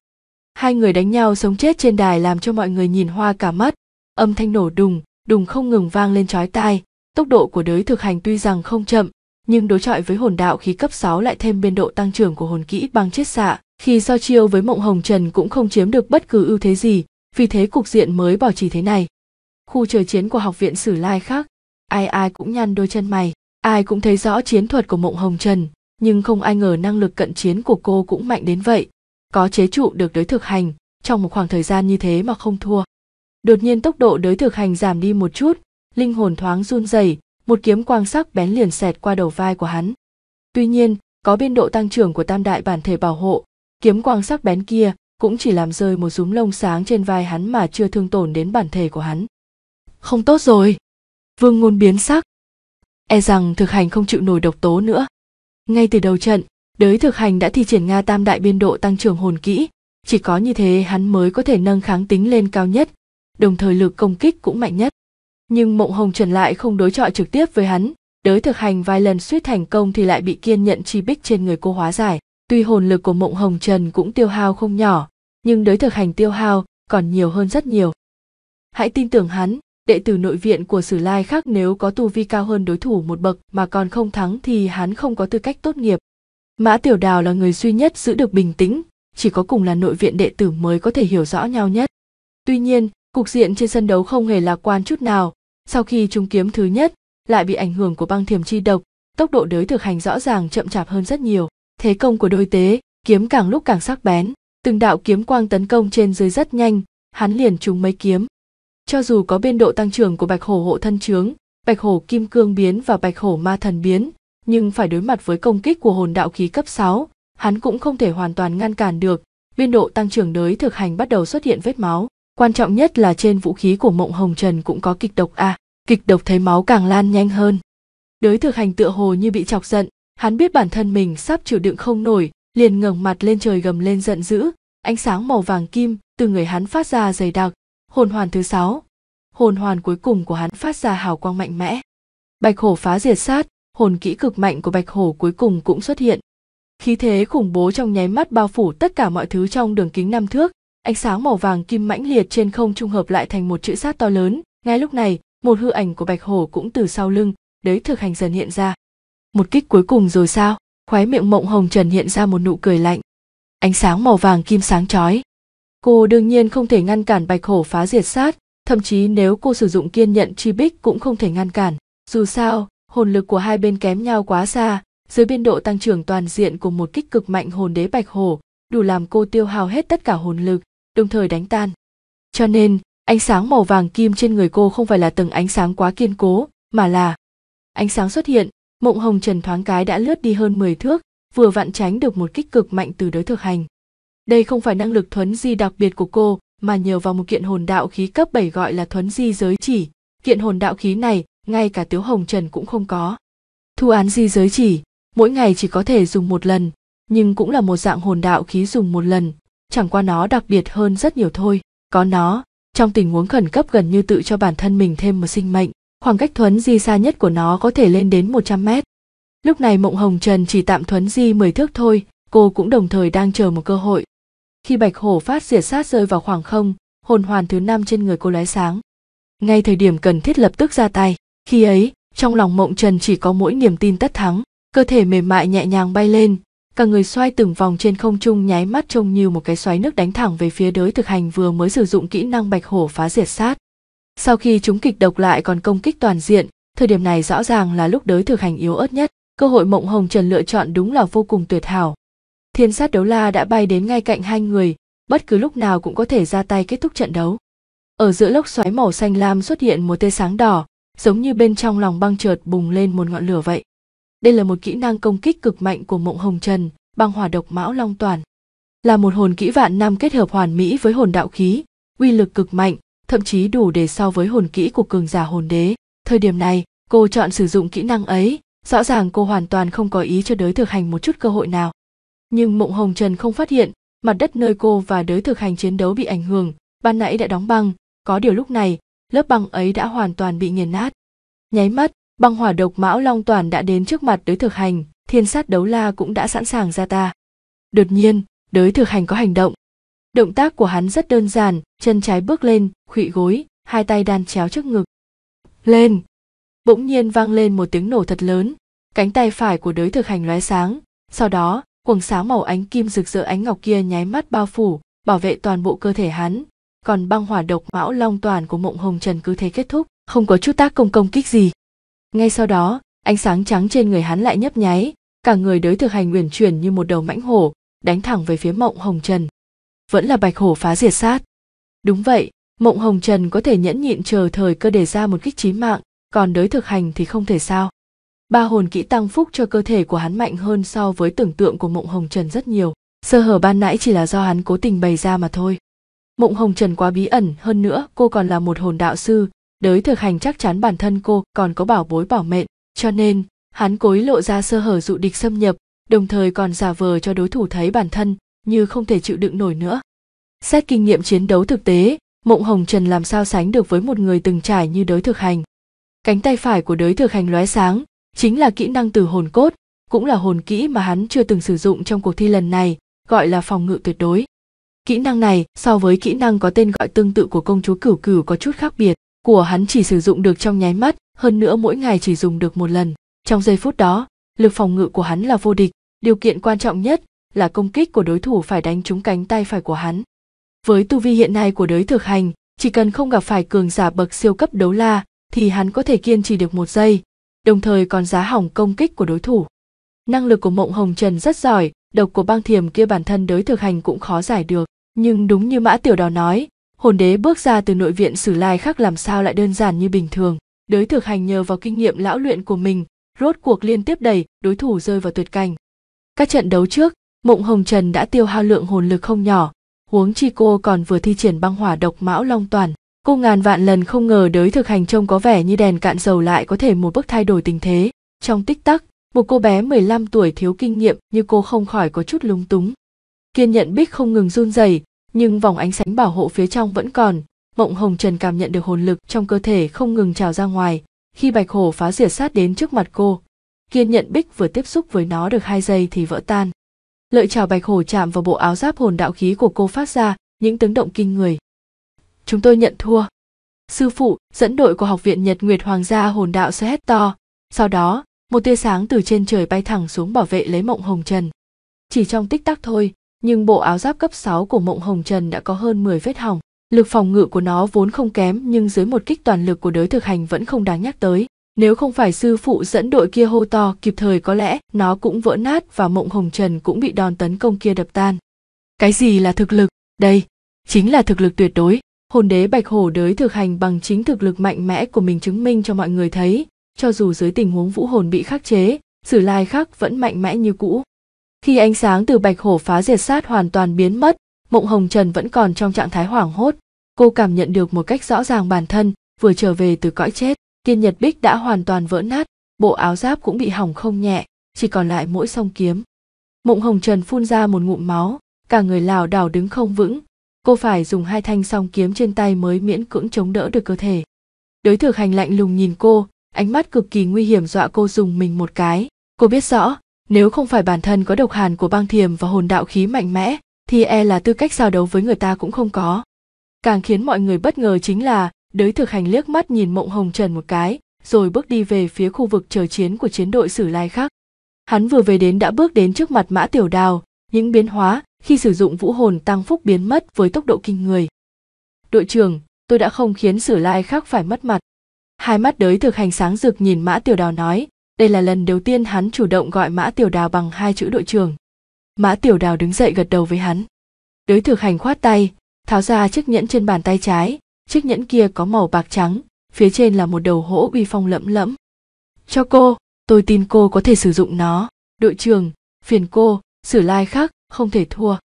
Hai người đánh nhau sống chết trên đài làm cho mọi người nhìn hoa cả mắt. Âm thanh nổ đùng, đùng không ngừng vang lên chói tai. Tốc độ của đới thực hành tuy rằng không chậm, nhưng đối chọi với hồn đạo khí cấp 6 lại thêm biên độ tăng trưởng của hồn kỹ băng chết xạ, khi so chiêu với mộng hồng trần cũng không chiếm được bất cứ ưu thế gì vì thế cục diện mới bỏ trì thế này khu chờ chiến của học viện sử lai khác ai ai cũng nhăn đôi chân mày ai cũng thấy rõ chiến thuật của mộng hồng trần nhưng không ai ngờ năng lực cận chiến của cô cũng mạnh đến vậy có chế trụ được đới thực hành trong một khoảng thời gian như thế mà không thua đột nhiên tốc độ đới thực hành giảm đi một chút linh hồn thoáng run rẩy một kiếm quang sắc bén liền xẹt qua đầu vai của hắn tuy nhiên có biên độ tăng trưởng của tam đại bản thể bảo hộ kiếm quang sắc bén kia cũng chỉ làm rơi một rúm lông sáng trên vai hắn mà chưa thương tổn đến bản thể của hắn không tốt rồi vương ngôn biến sắc e rằng thực hành không chịu nổi độc tố nữa ngay từ đầu trận đới thực hành đã thi triển nga tam đại biên độ tăng trưởng hồn kỹ chỉ có như thế hắn mới có thể nâng kháng tính lên cao nhất đồng thời lực công kích cũng mạnh nhất nhưng mộng hồng trần lại không đối chọi trực tiếp với hắn đới thực hành vài lần suýt thành công thì lại bị kiên nhận chi bích trên người cô hóa giải Tuy hồn lực của Mộng Hồng Trần cũng tiêu hao không nhỏ, nhưng đới thực hành tiêu hao còn nhiều hơn rất nhiều. Hãy tin tưởng hắn, đệ tử nội viện của Sử Lai khác nếu có tu vi cao hơn đối thủ một bậc mà còn không thắng thì hắn không có tư cách tốt nghiệp. Mã Tiểu Đào là người duy nhất giữ được bình tĩnh, chỉ có cùng là nội viện đệ tử mới có thể hiểu rõ nhau nhất. Tuy nhiên, cục diện trên sân đấu không hề lạc quan chút nào, sau khi trúng kiếm thứ nhất, lại bị ảnh hưởng của băng thiểm chi độc, tốc độ đới thực hành rõ ràng chậm chạp hơn rất nhiều thế công của đôi tế kiếm càng lúc càng sắc bén từng đạo kiếm quang tấn công trên dưới rất nhanh hắn liền trúng mấy kiếm cho dù có biên độ tăng trưởng của bạch hổ hộ thân trướng bạch hổ kim cương biến và bạch hổ ma thần biến nhưng phải đối mặt với công kích của hồn đạo khí cấp 6, hắn cũng không thể hoàn toàn ngăn cản được biên độ tăng trưởng đới thực hành bắt đầu xuất hiện vết máu quan trọng nhất là trên vũ khí của mộng hồng trần cũng có kịch độc a à, kịch độc thấy máu càng lan nhanh hơn đới thực hành tựa hồ như bị chọc giận hắn biết bản thân mình sắp chịu đựng không nổi liền ngẩng mặt lên trời gầm lên giận dữ ánh sáng màu vàng kim từ người hắn phát ra dày đặc hồn hoàn thứ sáu hồn hoàn cuối cùng của hắn phát ra hào quang mạnh mẽ bạch hổ phá diệt sát hồn kỹ cực mạnh của bạch hổ cuối cùng cũng xuất hiện khí thế khủng bố trong nháy mắt bao phủ tất cả mọi thứ trong đường kính năm thước ánh sáng màu vàng kim mãnh liệt trên không trung hợp lại thành một chữ sát to lớn ngay lúc này một hư ảnh của bạch hổ cũng từ sau lưng đấy thực hành dần hiện ra một kích cuối cùng rồi sao khóe miệng mộng hồng trần hiện ra một nụ cười lạnh ánh sáng màu vàng kim sáng chói cô đương nhiên không thể ngăn cản bạch hổ phá diệt sát thậm chí nếu cô sử dụng kiên nhận chi bích cũng không thể ngăn cản dù sao hồn lực của hai bên kém nhau quá xa dưới biên độ tăng trưởng toàn diện của một kích cực mạnh hồn đế bạch hổ đủ làm cô tiêu hao hết tất cả hồn lực đồng thời đánh tan cho nên ánh sáng màu vàng kim trên người cô không phải là từng ánh sáng quá kiên cố mà là ánh sáng xuất hiện mộng hồng trần thoáng cái đã lướt đi hơn 10 thước vừa vặn tránh được một kích cực mạnh từ đối thực hành đây không phải năng lực thuấn di đặc biệt của cô mà nhờ vào một kiện hồn đạo khí cấp 7 gọi là thuấn di giới chỉ kiện hồn đạo khí này ngay cả tiếu hồng trần cũng không có thu án di giới chỉ mỗi ngày chỉ có thể dùng một lần nhưng cũng là một dạng hồn đạo khí dùng một lần chẳng qua nó đặc biệt hơn rất nhiều thôi có nó trong tình huống khẩn cấp gần như tự cho bản thân mình thêm một sinh mệnh khoảng cách thuấn di xa nhất của nó có thể lên đến 100 mét. Lúc này Mộng Hồng Trần chỉ tạm thuấn di 10 thước thôi, cô cũng đồng thời đang chờ một cơ hội. Khi bạch hổ phát diệt sát rơi vào khoảng không, hồn hoàn thứ năm trên người cô lóe sáng. Ngay thời điểm cần thiết lập tức ra tay, khi ấy, trong lòng Mộng Trần chỉ có mỗi niềm tin tất thắng, cơ thể mềm mại nhẹ nhàng bay lên, cả người xoay từng vòng trên không trung nháy mắt trông như một cái xoáy nước đánh thẳng về phía đới thực hành vừa mới sử dụng kỹ năng bạch hổ phá diệt sát sau khi chúng kịch độc lại còn công kích toàn diện thời điểm này rõ ràng là lúc đới thực hành yếu ớt nhất cơ hội mộng hồng trần lựa chọn đúng là vô cùng tuyệt hảo thiên sát đấu la đã bay đến ngay cạnh hai người bất cứ lúc nào cũng có thể ra tay kết thúc trận đấu ở giữa lốc xoáy màu xanh lam xuất hiện một tia sáng đỏ giống như bên trong lòng băng trượt bùng lên một ngọn lửa vậy đây là một kỹ năng công kích cực mạnh của mộng hồng trần băng hỏa độc mão long toàn là một hồn kỹ vạn năm kết hợp hoàn mỹ với hồn đạo khí uy lực cực mạnh thậm chí đủ để so với hồn kỹ của cường giả hồn đế thời điểm này cô chọn sử dụng kỹ năng ấy rõ ràng cô hoàn toàn không có ý cho đới thực hành một chút cơ hội nào nhưng mộng hồng trần không phát hiện mặt đất nơi cô và đới thực hành chiến đấu bị ảnh hưởng ban nãy đã đóng băng có điều lúc này lớp băng ấy đã hoàn toàn bị nghiền nát nháy mắt băng hỏa độc mão long toàn đã đến trước mặt đới thực hành thiên sát đấu la cũng đã sẵn sàng ra ta đột nhiên đới thực hành có hành động động tác của hắn rất đơn giản chân trái bước lên khuỵ gối hai tay đan chéo trước ngực lên bỗng nhiên vang lên một tiếng nổ thật lớn cánh tay phải của đới thực hành lóe sáng sau đó quầng sáng màu ánh kim rực rỡ ánh ngọc kia nháy mắt bao phủ bảo vệ toàn bộ cơ thể hắn còn băng hỏa độc mão long toàn của mộng hồng trần cứ thế kết thúc không có chút tác công công kích gì ngay sau đó ánh sáng trắng trên người hắn lại nhấp nháy cả người đới thực hành uyển chuyển như một đầu mãnh hổ đánh thẳng về phía mộng hồng trần vẫn là bạch hổ phá diệt sát Đúng vậy, Mộng Hồng Trần có thể nhẫn nhịn chờ thời cơ để ra một kích chí mạng, còn đới thực hành thì không thể sao. Ba hồn kỹ tăng phúc cho cơ thể của hắn mạnh hơn so với tưởng tượng của Mộng Hồng Trần rất nhiều. Sơ hở ban nãy chỉ là do hắn cố tình bày ra mà thôi. Mộng Hồng Trần quá bí ẩn, hơn nữa cô còn là một hồn đạo sư, đới thực hành chắc chắn bản thân cô còn có bảo bối bảo mệnh, cho nên hắn cố ý lộ ra sơ hở dụ địch xâm nhập, đồng thời còn giả vờ cho đối thủ thấy bản thân như không thể chịu đựng nổi nữa. Xét kinh nghiệm chiến đấu thực tế, Mộng Hồng Trần làm sao sánh được với một người từng trải như đới thực hành. Cánh tay phải của đới thực hành lóe sáng, chính là kỹ năng từ hồn cốt, cũng là hồn kỹ mà hắn chưa từng sử dụng trong cuộc thi lần này, gọi là phòng ngự tuyệt đối. Kỹ năng này so với kỹ năng có tên gọi tương tự của công chúa cửu cửu có chút khác biệt, của hắn chỉ sử dụng được trong nháy mắt, hơn nữa mỗi ngày chỉ dùng được một lần. Trong giây phút đó, lực phòng ngự của hắn là vô địch, điều kiện quan trọng nhất là công kích của đối thủ phải đánh trúng cánh tay phải của hắn. Với tu vi hiện nay của đới thực hành, chỉ cần không gặp phải cường giả bậc siêu cấp đấu la thì hắn có thể kiên trì được một giây, đồng thời còn giá hỏng công kích của đối thủ. Năng lực của Mộng Hồng Trần rất giỏi, độc của băng thiềm kia bản thân đới thực hành cũng khó giải được. Nhưng đúng như Mã Tiểu Đỏ nói, hồn đế bước ra từ nội viện sử lai khác làm sao lại đơn giản như bình thường. Đới thực hành nhờ vào kinh nghiệm lão luyện của mình, rốt cuộc liên tiếp đẩy đối thủ rơi vào tuyệt cảnh. Các trận đấu trước, Mộng Hồng Trần đã tiêu hao lượng hồn lực không nhỏ, huống chi cô còn vừa thi triển băng hỏa độc mão long toàn cô ngàn vạn lần không ngờ đới thực hành trông có vẻ như đèn cạn dầu lại có thể một bước thay đổi tình thế trong tích tắc một cô bé 15 tuổi thiếu kinh nghiệm như cô không khỏi có chút lúng túng kiên nhận bích không ngừng run rẩy nhưng vòng ánh sáng bảo hộ phía trong vẫn còn mộng hồng trần cảm nhận được hồn lực trong cơ thể không ngừng trào ra ngoài khi bạch hổ phá diệt sát đến trước mặt cô kiên nhận bích vừa tiếp xúc với nó được hai giây thì vỡ tan Lợi chảo bạch hổ chạm vào bộ áo giáp hồn đạo khí của cô phát ra những tiếng động kinh người. Chúng tôi nhận thua. Sư phụ, dẫn đội của học viện Nhật Nguyệt Hoàng gia hồn đạo sẽ hét to. Sau đó, một tia sáng từ trên trời bay thẳng xuống bảo vệ lấy Mộng Hồng Trần. Chỉ trong tích tắc thôi, nhưng bộ áo giáp cấp 6 của Mộng Hồng Trần đã có hơn 10 vết hỏng. Lực phòng ngự của nó vốn không kém nhưng dưới một kích toàn lực của đới thực hành vẫn không đáng nhắc tới nếu không phải sư phụ dẫn đội kia hô to kịp thời có lẽ nó cũng vỡ nát và mộng hồng trần cũng bị đòn tấn công kia đập tan cái gì là thực lực đây chính là thực lực tuyệt đối hồn đế bạch hổ đới thực hành bằng chính thực lực mạnh mẽ của mình chứng minh cho mọi người thấy cho dù dưới tình huống vũ hồn bị khắc chế sử lai khắc vẫn mạnh mẽ như cũ khi ánh sáng từ bạch hổ phá diệt sát hoàn toàn biến mất mộng hồng trần vẫn còn trong trạng thái hoảng hốt cô cảm nhận được một cách rõ ràng bản thân vừa trở về từ cõi chết Tiên Nhật Bích đã hoàn toàn vỡ nát, bộ áo giáp cũng bị hỏng không nhẹ, chỉ còn lại mỗi song kiếm. Mộng Hồng Trần phun ra một ngụm máu, cả người lảo đảo đứng không vững, cô phải dùng hai thanh song kiếm trên tay mới miễn cưỡng chống đỡ được cơ thể. Đối thực hành lạnh lùng nhìn cô, ánh mắt cực kỳ nguy hiểm dọa cô dùng mình một cái. Cô biết rõ, nếu không phải bản thân có độc hàn của băng thiềm và hồn đạo khí mạnh mẽ, thì e là tư cách giao đấu với người ta cũng không có. Càng khiến mọi người bất ngờ chính là Đới thực hành liếc mắt nhìn Mộng Hồng Trần một cái, rồi bước đi về phía khu vực chờ chiến của chiến đội Sử Lai khác. Hắn vừa về đến đã bước đến trước mặt Mã Tiểu Đào, những biến hóa khi sử dụng vũ hồn tăng phúc biến mất với tốc độ kinh người. Đội trưởng, tôi đã không khiến Sử Lai khác phải mất mặt. Hai mắt đới thực hành sáng rực nhìn Mã Tiểu Đào nói, đây là lần đầu tiên hắn chủ động gọi Mã Tiểu Đào bằng hai chữ đội trưởng. Mã Tiểu Đào đứng dậy gật đầu với hắn. Đới thực hành khoát tay, tháo ra chiếc nhẫn trên bàn tay trái, chiếc nhẫn kia có màu bạc trắng phía trên là một đầu hỗ uy phong lẫm lẫm cho cô tôi tin cô có thể sử dụng nó đội trưởng phiền cô sử lai khác không thể thua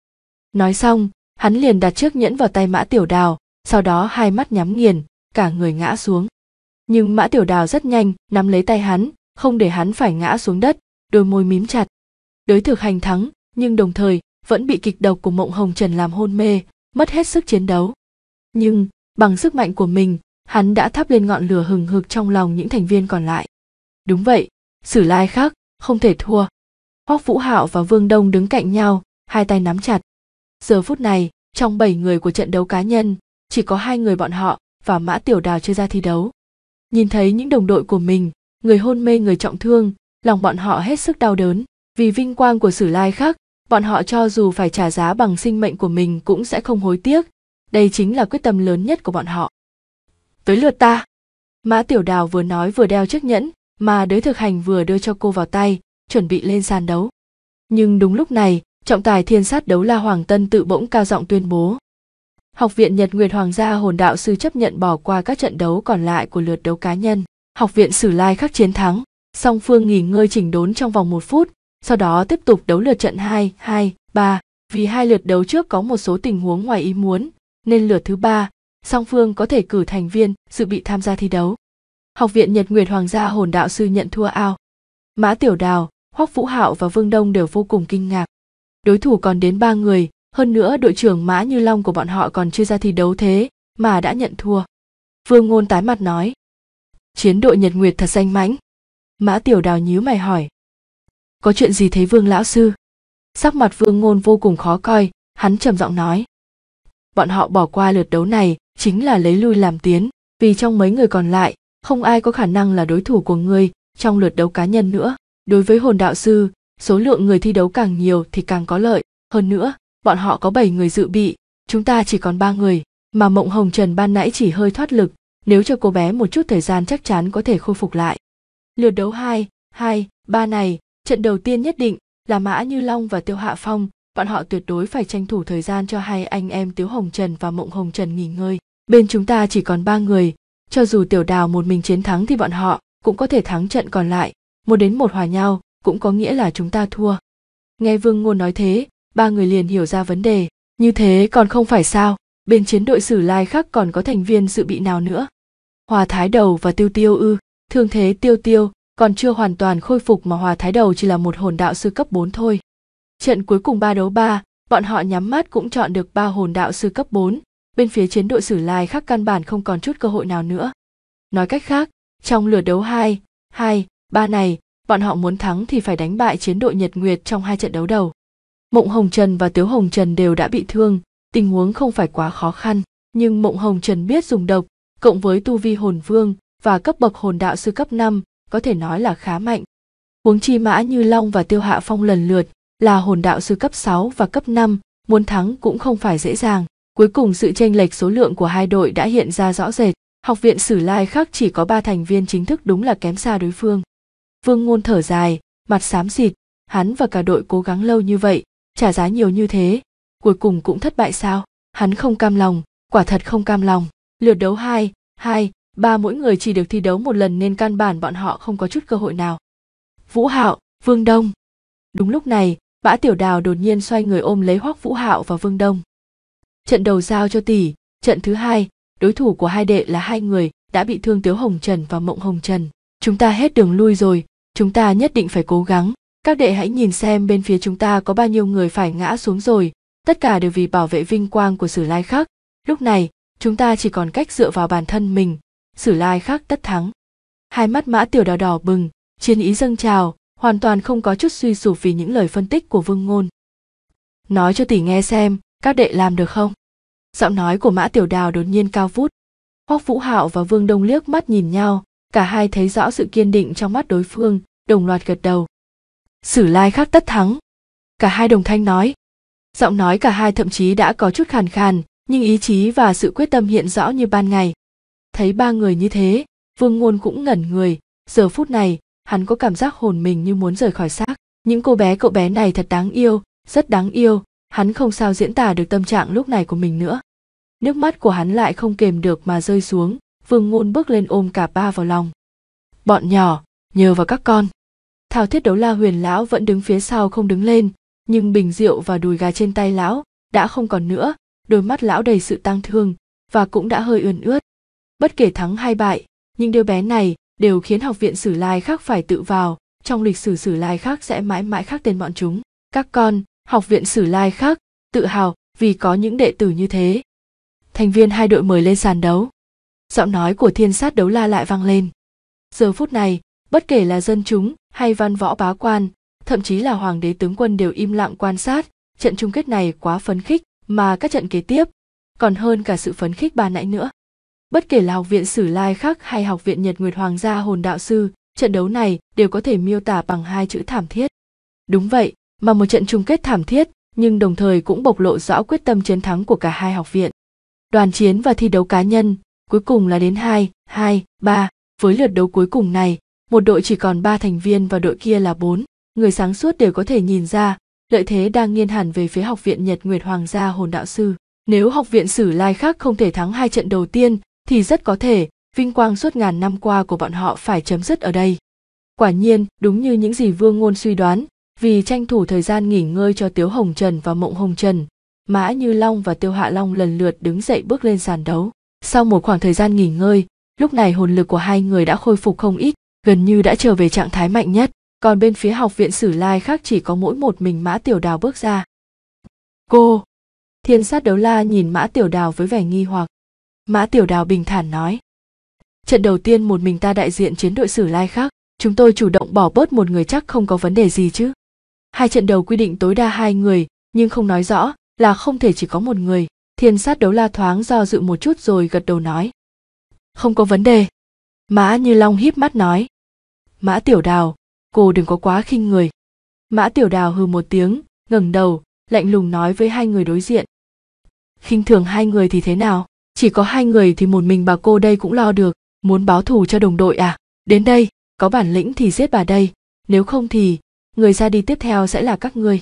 nói xong hắn liền đặt chiếc nhẫn vào tay mã tiểu đào sau đó hai mắt nhắm nghiền cả người ngã xuống nhưng mã tiểu đào rất nhanh nắm lấy tay hắn không để hắn phải ngã xuống đất đôi môi mím chặt đới thực hành thắng nhưng đồng thời vẫn bị kịch độc của mộng hồng trần làm hôn mê mất hết sức chiến đấu nhưng bằng sức mạnh của mình hắn đã thắp lên ngọn lửa hừng hực trong lòng những thành viên còn lại đúng vậy sử lai khác không thể thua hoắc vũ hạo và vương đông đứng cạnh nhau hai tay nắm chặt giờ phút này trong bảy người của trận đấu cá nhân chỉ có hai người bọn họ và mã tiểu đào chơi ra thi đấu nhìn thấy những đồng đội của mình người hôn mê người trọng thương lòng bọn họ hết sức đau đớn vì vinh quang của sử lai khác bọn họ cho dù phải trả giá bằng sinh mệnh của mình cũng sẽ không hối tiếc đây chính là quyết tâm lớn nhất của bọn họ tới lượt ta mã tiểu đào vừa nói vừa đeo chiếc nhẫn mà đới thực hành vừa đưa cho cô vào tay chuẩn bị lên sàn đấu nhưng đúng lúc này trọng tài thiên sát đấu la hoàng tân tự bỗng cao giọng tuyên bố học viện nhật nguyệt hoàng gia hồn đạo sư chấp nhận bỏ qua các trận đấu còn lại của lượt đấu cá nhân học viện sử lai khắc chiến thắng song phương nghỉ ngơi chỉnh đốn trong vòng một phút sau đó tiếp tục đấu lượt trận hai hai ba vì hai lượt đấu trước có một số tình huống ngoài ý muốn nên lượt thứ ba song phương có thể cử thành viên dự bị tham gia thi đấu học viện nhật nguyệt hoàng gia hồn đạo sư nhận thua ao mã tiểu đào hoắc vũ hạo và vương đông đều vô cùng kinh ngạc đối thủ còn đến ba người hơn nữa đội trưởng mã như long của bọn họ còn chưa ra thi đấu thế mà đã nhận thua vương ngôn tái mặt nói chiến đội nhật nguyệt thật danh mãnh mã tiểu đào nhíu mày hỏi có chuyện gì thế vương lão sư sắc mặt vương ngôn vô cùng khó coi hắn trầm giọng nói bọn họ bỏ qua lượt đấu này chính là lấy lui làm tiến vì trong mấy người còn lại không ai có khả năng là đối thủ của ngươi trong lượt đấu cá nhân nữa đối với hồn đạo sư số lượng người thi đấu càng nhiều thì càng có lợi hơn nữa bọn họ có bảy người dự bị chúng ta chỉ còn ba người mà mộng hồng trần ban nãy chỉ hơi thoát lực nếu cho cô bé một chút thời gian chắc chắn có thể khôi phục lại lượt đấu hai hai ba này trận đầu tiên nhất định là mã như long và tiêu hạ phong bọn họ tuyệt đối phải tranh thủ thời gian cho hai anh em Tiếu Hồng Trần và Mộng Hồng Trần nghỉ ngơi. Bên chúng ta chỉ còn ba người, cho dù Tiểu Đào một mình chiến thắng thì bọn họ cũng có thể thắng trận còn lại, một đến một hòa nhau cũng có nghĩa là chúng ta thua. Nghe Vương Ngôn nói thế, ba người liền hiểu ra vấn đề, như thế còn không phải sao, bên chiến đội Sử Lai khác còn có thành viên dự bị nào nữa. Hòa Thái Đầu và Tiêu Tiêu ư, thương thế Tiêu Tiêu còn chưa hoàn toàn khôi phục mà Hòa Thái Đầu chỉ là một hồn đạo sư cấp 4 thôi. Trận cuối cùng ba đấu ba, bọn họ nhắm mắt cũng chọn được ba hồn đạo sư cấp 4, bên phía chiến đội Sử Lai khác căn bản không còn chút cơ hội nào nữa. Nói cách khác, trong lượt đấu 2, 2, 3 này, bọn họ muốn thắng thì phải đánh bại chiến đội Nhật Nguyệt trong hai trận đấu đầu. Mộng Hồng Trần và Tiếu Hồng Trần đều đã bị thương, tình huống không phải quá khó khăn, nhưng Mộng Hồng Trần biết dùng độc, cộng với tu vi hồn vương và cấp bậc hồn đạo sư cấp 5, có thể nói là khá mạnh. Huống chi Mã Như Long và Tiêu Hạ Phong lần lượt là hồn đạo sư cấp 6 và cấp 5, muốn thắng cũng không phải dễ dàng. Cuối cùng sự chênh lệch số lượng của hai đội đã hiện ra rõ rệt, học viện Sử Lai khác chỉ có 3 thành viên chính thức đúng là kém xa đối phương. Vương Ngôn thở dài, mặt xám xịt, hắn và cả đội cố gắng lâu như vậy, trả giá nhiều như thế, cuối cùng cũng thất bại sao? Hắn không cam lòng, quả thật không cam lòng. Lượt đấu 2, 2, 3 mỗi người chỉ được thi đấu một lần nên căn bản bọn họ không có chút cơ hội nào. Vũ Hạo, Vương Đông. Đúng lúc này, Mã Tiểu Đào đột nhiên xoay người ôm lấy Hoắc Vũ Hạo và Vương Đông. Trận đầu giao cho tỷ, trận thứ hai, đối thủ của hai đệ là hai người đã bị thương Tiếu Hồng Trần và Mộng Hồng Trần. Chúng ta hết đường lui rồi, chúng ta nhất định phải cố gắng. Các đệ hãy nhìn xem bên phía chúng ta có bao nhiêu người phải ngã xuống rồi, tất cả đều vì bảo vệ vinh quang của Sử Lai Khắc. Lúc này, chúng ta chỉ còn cách dựa vào bản thân mình, Sử Lai Khắc tất thắng. Hai mắt Mã Tiểu Đào đỏ bừng, chiến ý dâng trào, hoàn toàn không có chút suy sụp vì những lời phân tích của vương ngôn nói cho tỷ nghe xem các đệ làm được không giọng nói của mã tiểu đào đột nhiên cao vút hoắc vũ hạo và vương đông liếc mắt nhìn nhau cả hai thấy rõ sự kiên định trong mắt đối phương đồng loạt gật đầu sử lai khắc tất thắng cả hai đồng thanh nói giọng nói cả hai thậm chí đã có chút khàn khàn nhưng ý chí và sự quyết tâm hiện rõ như ban ngày thấy ba người như thế vương ngôn cũng ngẩn người giờ phút này hắn có cảm giác hồn mình như muốn rời khỏi xác những cô bé cậu bé này thật đáng yêu rất đáng yêu hắn không sao diễn tả được tâm trạng lúc này của mình nữa nước mắt của hắn lại không kềm được mà rơi xuống vương ngôn bước lên ôm cả ba vào lòng bọn nhỏ nhờ vào các con thao thiết đấu la huyền lão vẫn đứng phía sau không đứng lên nhưng bình rượu và đùi gà trên tay lão đã không còn nữa đôi mắt lão đầy sự tang thương và cũng đã hơi ươn ướt bất kể thắng hay bại những đứa bé này đều khiến học viện sử lai khác phải tự vào trong lịch sử sử lai khác sẽ mãi mãi khác tên bọn chúng các con học viện sử lai khác tự hào vì có những đệ tử như thế thành viên hai đội mời lên sàn đấu giọng nói của thiên sát đấu la lại vang lên giờ phút này bất kể là dân chúng hay văn võ bá quan thậm chí là hoàng đế tướng quân đều im lặng quan sát trận chung kết này quá phấn khích mà các trận kế tiếp còn hơn cả sự phấn khích bà nãy nữa Bất kể là học viện Sử Lai Khắc hay học viện Nhật Nguyệt Hoàng gia Hồn Đạo Sư, trận đấu này đều có thể miêu tả bằng hai chữ thảm thiết. Đúng vậy, mà một trận chung kết thảm thiết, nhưng đồng thời cũng bộc lộ rõ quyết tâm chiến thắng của cả hai học viện. Đoàn chiến và thi đấu cá nhân, cuối cùng là đến hai hai ba Với lượt đấu cuối cùng này, một đội chỉ còn ba thành viên và đội kia là bốn Người sáng suốt đều có thể nhìn ra, lợi thế đang nghiêng hẳn về phía học viện Nhật Nguyệt Hoàng gia Hồn Đạo Sư. Nếu học viện Sử Lai khác không thể thắng hai trận đầu tiên thì rất có thể vinh quang suốt ngàn năm qua của bọn họ phải chấm dứt ở đây quả nhiên đúng như những gì vương ngôn suy đoán vì tranh thủ thời gian nghỉ ngơi cho tiếu hồng trần và mộng hồng trần mã như long và tiêu hạ long lần lượt đứng dậy bước lên sàn đấu sau một khoảng thời gian nghỉ ngơi lúc này hồn lực của hai người đã khôi phục không ít gần như đã trở về trạng thái mạnh nhất còn bên phía học viện sử lai khác chỉ có mỗi một mình mã tiểu đào bước ra cô thiên sát đấu la nhìn mã tiểu đào với vẻ nghi hoặc mã tiểu đào bình thản nói trận đầu tiên một mình ta đại diện chiến đội sử lai khác chúng tôi chủ động bỏ bớt một người chắc không có vấn đề gì chứ hai trận đầu quy định tối đa hai người nhưng không nói rõ là không thể chỉ có một người thiên sát đấu la thoáng do dự một chút rồi gật đầu nói không có vấn đề mã như long híp mắt nói mã tiểu đào cô đừng có quá khinh người mã tiểu đào hừ một tiếng ngẩng đầu lạnh lùng nói với hai người đối diện khinh thường hai người thì thế nào chỉ có hai người thì một mình bà cô đây cũng lo được muốn báo thù cho đồng đội à đến đây có bản lĩnh thì giết bà đây nếu không thì người ra đi tiếp theo sẽ là các ngươi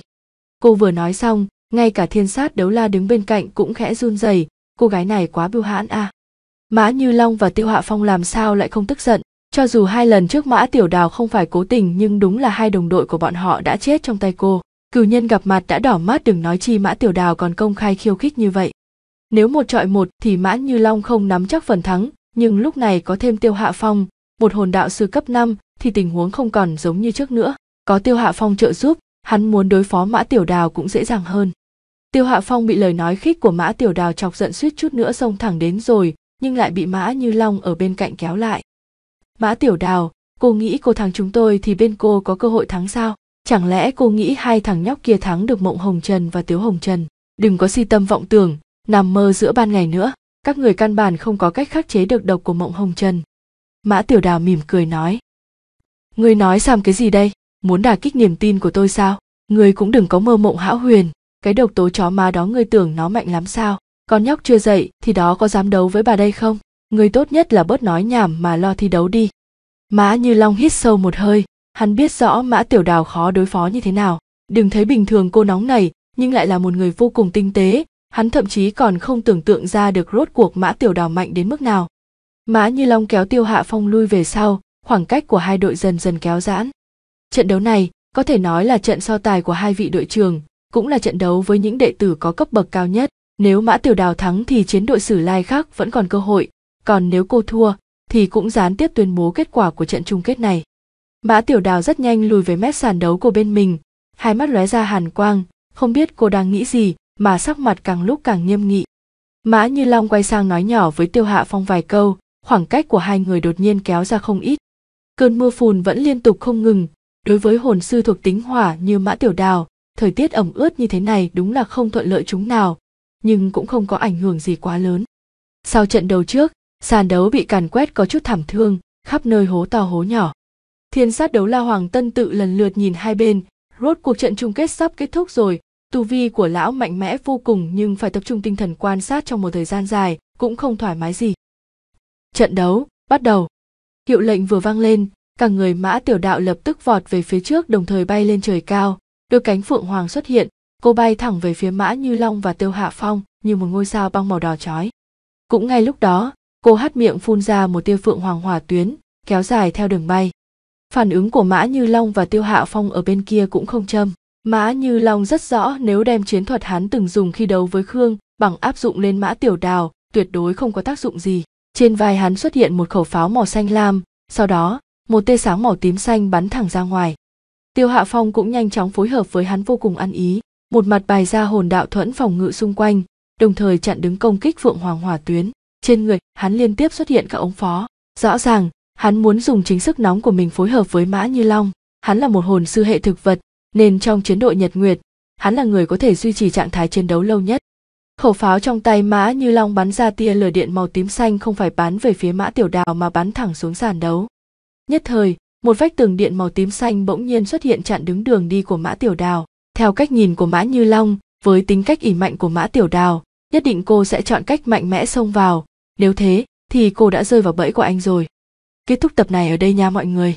cô vừa nói xong ngay cả thiên sát đấu la đứng bên cạnh cũng khẽ run rẩy cô gái này quá bưu hãn à mã như long và tiêu hạ phong làm sao lại không tức giận cho dù hai lần trước mã tiểu đào không phải cố tình nhưng đúng là hai đồng đội của bọn họ đã chết trong tay cô cử nhân gặp mặt đã đỏ mắt đừng nói chi mã tiểu đào còn công khai khiêu khích như vậy nếu một trọi một thì Mã Như Long không nắm chắc phần thắng, nhưng lúc này có thêm Tiêu Hạ Phong, một hồn đạo sư cấp năm thì tình huống không còn giống như trước nữa. Có Tiêu Hạ Phong trợ giúp, hắn muốn đối phó Mã Tiểu Đào cũng dễ dàng hơn. Tiêu Hạ Phong bị lời nói khích của Mã Tiểu Đào chọc giận suýt chút nữa xông thẳng đến rồi, nhưng lại bị Mã Như Long ở bên cạnh kéo lại. Mã Tiểu Đào, cô nghĩ cô thắng chúng tôi thì bên cô có cơ hội thắng sao? Chẳng lẽ cô nghĩ hai thằng nhóc kia thắng được Mộng Hồng Trần và Tiếu Hồng Trần? Đừng có si tâm vọng tưởng, nằm mơ giữa ban ngày nữa các người căn bản không có cách khắc chế được độc của mộng hồng trần mã tiểu đào mỉm cười nói ngươi nói xàm cái gì đây muốn đả kích niềm tin của tôi sao ngươi cũng đừng có mơ mộng hão huyền cái độc tố chó má đó ngươi tưởng nó mạnh lắm sao con nhóc chưa dậy thì đó có dám đấu với bà đây không ngươi tốt nhất là bớt nói nhảm mà lo thi đấu đi mã như long hít sâu một hơi hắn biết rõ mã tiểu đào khó đối phó như thế nào đừng thấy bình thường cô nóng này nhưng lại là một người vô cùng tinh tế hắn thậm chí còn không tưởng tượng ra được rốt cuộc mã tiểu đào mạnh đến mức nào mã như long kéo tiêu hạ phong lui về sau khoảng cách của hai đội dần dần kéo giãn trận đấu này có thể nói là trận so tài của hai vị đội trường cũng là trận đấu với những đệ tử có cấp bậc cao nhất nếu mã tiểu đào thắng thì chiến đội sử lai khác vẫn còn cơ hội còn nếu cô thua thì cũng gián tiếp tuyên bố kết quả của trận chung kết này mã tiểu đào rất nhanh lùi về mép sàn đấu của bên mình hai mắt lóe ra hàn quang không biết cô đang nghĩ gì mà sắc mặt càng lúc càng nghiêm nghị mã như long quay sang nói nhỏ với tiêu hạ phong vài câu khoảng cách của hai người đột nhiên kéo ra không ít cơn mưa phùn vẫn liên tục không ngừng đối với hồn sư thuộc tính hỏa như mã tiểu đào thời tiết ẩm ướt như thế này đúng là không thuận lợi chúng nào nhưng cũng không có ảnh hưởng gì quá lớn sau trận đầu trước sàn đấu bị càn quét có chút thảm thương khắp nơi hố to hố nhỏ thiên sát đấu la hoàng tân tự lần lượt nhìn hai bên rốt cuộc trận chung kết sắp kết thúc rồi Tu vi của lão mạnh mẽ vô cùng nhưng phải tập trung tinh thần quan sát trong một thời gian dài, cũng không thoải mái gì. Trận đấu, bắt đầu. Hiệu lệnh vừa vang lên, cả người mã tiểu đạo lập tức vọt về phía trước đồng thời bay lên trời cao, đôi cánh phượng hoàng xuất hiện, cô bay thẳng về phía mã như long và tiêu hạ phong như một ngôi sao băng màu đỏ chói. Cũng ngay lúc đó, cô hát miệng phun ra một tia phượng hoàng hỏa tuyến, kéo dài theo đường bay. Phản ứng của Mã Như Long và Tiêu Hạ Phong ở bên kia cũng không châm. Mã Như Long rất rõ nếu đem chiến thuật hắn từng dùng khi đấu với Khương bằng áp dụng lên mã tiểu đào, tuyệt đối không có tác dụng gì. Trên vai hắn xuất hiện một khẩu pháo màu xanh lam, sau đó một tia sáng màu tím xanh bắn thẳng ra ngoài. Tiêu Hạ Phong cũng nhanh chóng phối hợp với hắn vô cùng ăn ý, một mặt bài ra hồn đạo thuẫn phòng ngự xung quanh, đồng thời chặn đứng công kích Phượng Hoàng Hỏa Tuyến. Trên người, hắn liên tiếp xuất hiện các ống phó. Rõ ràng, hắn muốn dùng chính sức nóng của mình phối hợp với Mã Như Long. Hắn là một hồn sư hệ thực vật, nên trong chiến đội Nhật Nguyệt, hắn là người có thể duy trì trạng thái chiến đấu lâu nhất. Khẩu pháo trong tay Mã Như Long bắn ra tia lửa điện màu tím xanh không phải bắn về phía Mã Tiểu Đào mà bắn thẳng xuống sàn đấu. Nhất thời, một vách tường điện màu tím xanh bỗng nhiên xuất hiện chặn đứng đường đi của Mã Tiểu Đào. Theo cách nhìn của Mã Như Long, với tính cách ỉ mạnh của Mã Tiểu Đào, nhất định cô sẽ chọn cách mạnh mẽ xông vào, nếu thế thì cô đã rơi vào bẫy của anh rồi. Kết thúc tập này ở đây nha mọi người.